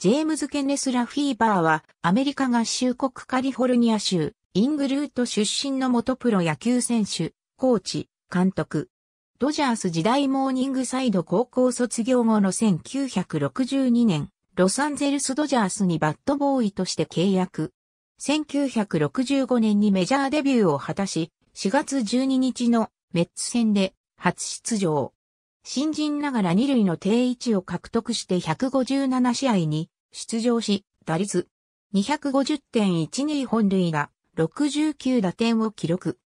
ジェームズ・ケネス・ラフィーバーは、アメリカ合衆国カリフォルニア州、イングルート出身の元プロ野球選手、コーチ、監督。ドジャース時代モーニングサイド高校卒業後の1962年、ロサンゼルスドジャースにバットボーイとして契約。1965年にメジャーデビューを果たし、4月12日のメッツ戦で初出場。新人ながら二塁の定位置を獲得して157試合に出場し、打率250.12本塁打、69打点を記録。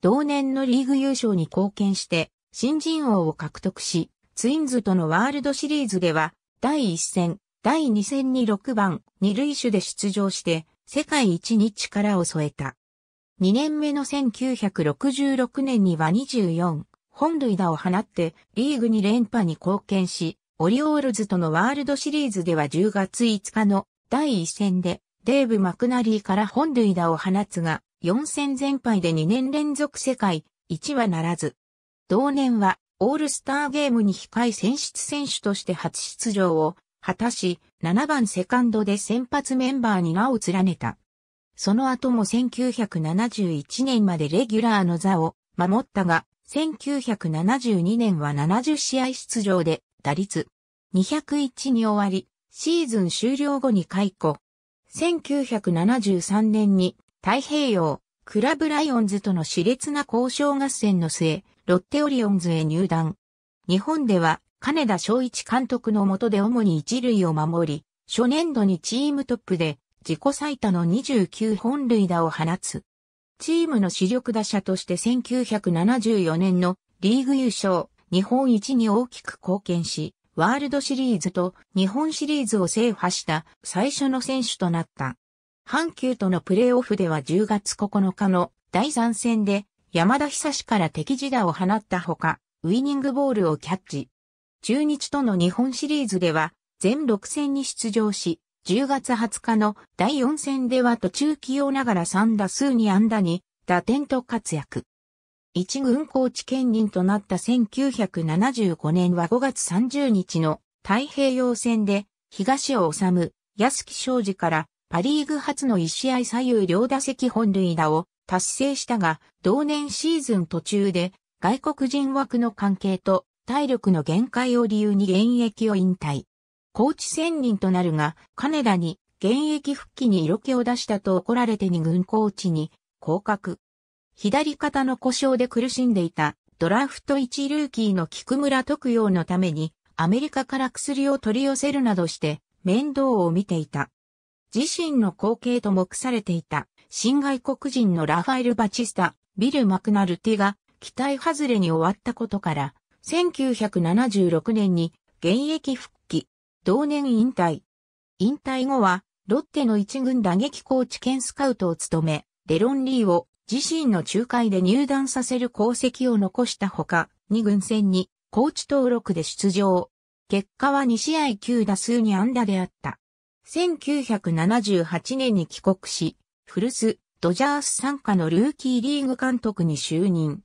同年のリーグ優勝に貢献して、新人王を獲得し、ツインズとのワールドシリーズでは、第1戦、第2戦に6番、二塁手で出場して、世界一に力を添えた。2年目の1966年には24、本塁打を放ってリーグに連覇に貢献し、オリオールズとのワールドシリーズでは10月5日の第1戦でデーブ・マクナリーから本塁打を放つが、4戦全敗で2年連続世界1はならず。同年はオールスターゲームに控え選出選手として初出場を果たし、7番セカンドで先発メンバーに名を連ねた。その後も1971年までレギュラーの座を守ったが、1972年は70試合出場で打率201に終わり、シーズン終了後に解雇。1973年に太平洋クラブライオンズとの熾烈な交渉合戦の末、ロッテオリオンズへ入団。日本では金田昭一監督の下で主に一塁を守り、初年度にチームトップで自己最多の29本塁打を放つ。チームの主力打者として1974年のリーグ優勝、日本一に大きく貢献し、ワールドシリーズと日本シリーズを制覇した最初の選手となった。阪急とのプレーオフでは10月9日の第3戦で山田久志から敵地打を放ったほか、ウイニングボールをキャッチ。中日との日本シリーズでは全6戦に出場し、10月20日の第4戦では途中起用ながら3打数に安打に打点と活躍。一軍コーチ兼任となった1975年は5月30日の太平洋戦で東を治、安木昌司からパリーグ初の1試合左右両打席本塁打を達成したが、同年シーズン途中で外国人枠の関係と体力の限界を理由に現役を引退。高知専任となるが、金田に現役復帰に色気を出したと怒られて二軍コーチに降格。左肩の故障で苦しんでいたドラフト1ルーキーの菊村特養のためにアメリカから薬を取り寄せるなどして面倒を見ていた。自身の後継と目されていた新外国人のラファエル・バチスタ、ビル・マクナルティが期待外れに終わったことから、1976年に現役復帰。同年引退。引退後は、ロッテの一軍打撃コーチ兼スカウトを務め、デロン・リーを自身の仲介で入団させる功績を残したほか、二軍戦にコーチ登録で出場。結果は2試合9打数に安打であった。1978年に帰国し、古巣、ドジャース参加のルーキーリーグ監督に就任。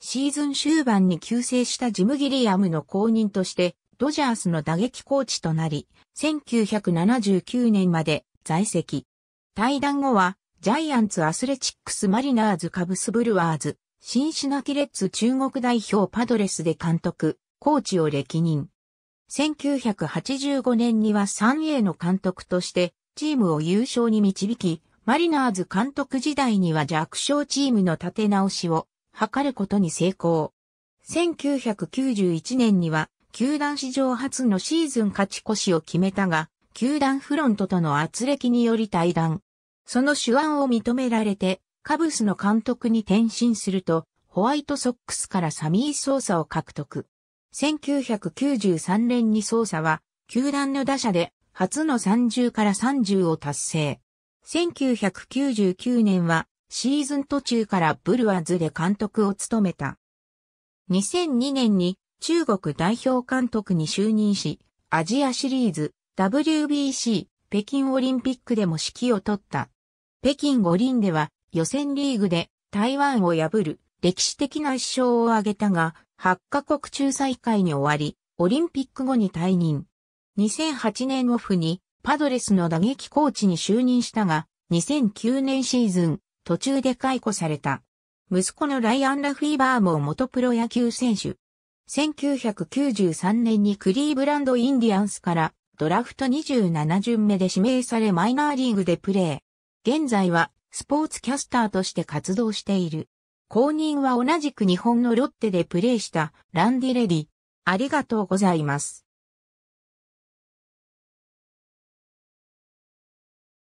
シーズン終盤に急成したジム・ギリアムの後任として、ドジャースの打撃コーチとなり、1979年まで在籍。退団後は、ジャイアンツアスレチックスマリナーズカブスブルワーズ、シンシナキレッツ中国代表パドレスで監督、コーチを歴任。1985年には 3A の監督としてチームを優勝に導き、マリナーズ監督時代には弱小チームの立て直しを図ることに成功。1991年には球団史上初のシーズン勝ち越しを決めたが、球団フロントとの圧力により退団。その手腕を認められて、カブスの監督に転身すると、ホワイトソックスからサミー・ソーサを獲得。1993年にソーサは、球団の打者で、初の30から30を達成。1999年は、シーズン途中からブルワーズで監督を務めた。2002年に中国代表監督に就任し、アジアシリーズ、WBC、北京オリンピックでも指揮を取った。北京五輪では予選リーグで台湾を破る歴史的な一勝を挙げたが、8カ国中最下位に終わり、オリンピック後に退任。2008年オフにパドレスの打撃コーチに就任したが、2009年シーズン、途中で解雇された。息子のライアン・ラフィーバーも元プロ野球選手。1993年にクリーブランドインディアンスからドラフト27巡目で指名されマイナーリーグでプレー。現在はスポーツキャスターとして活動している。後任は同じく日本のロッテでプレーしたランディレディ。ありがとうございます。